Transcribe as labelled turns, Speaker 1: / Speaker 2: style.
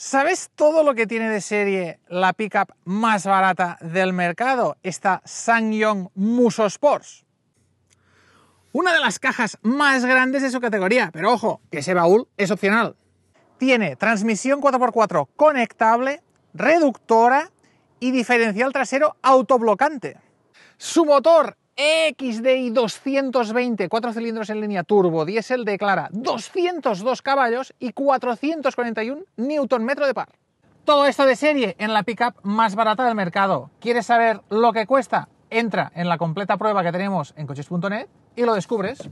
Speaker 1: ¿Sabes todo lo que tiene de serie la pickup más barata del mercado? Esta Sangyong Muso Sports. Una de las cajas más grandes de su categoría, pero ojo, que ese baúl es opcional. Tiene transmisión 4x4 conectable, reductora y diferencial trasero autoblocante. Su motor XDI 220, 4 cilindros en línea turbo, diésel declara 202 caballos y 441 Nm de par. Todo esto de serie en la pickup más barata del mercado. ¿Quieres saber lo que cuesta? Entra en la completa prueba que tenemos en coches.net y lo descubres.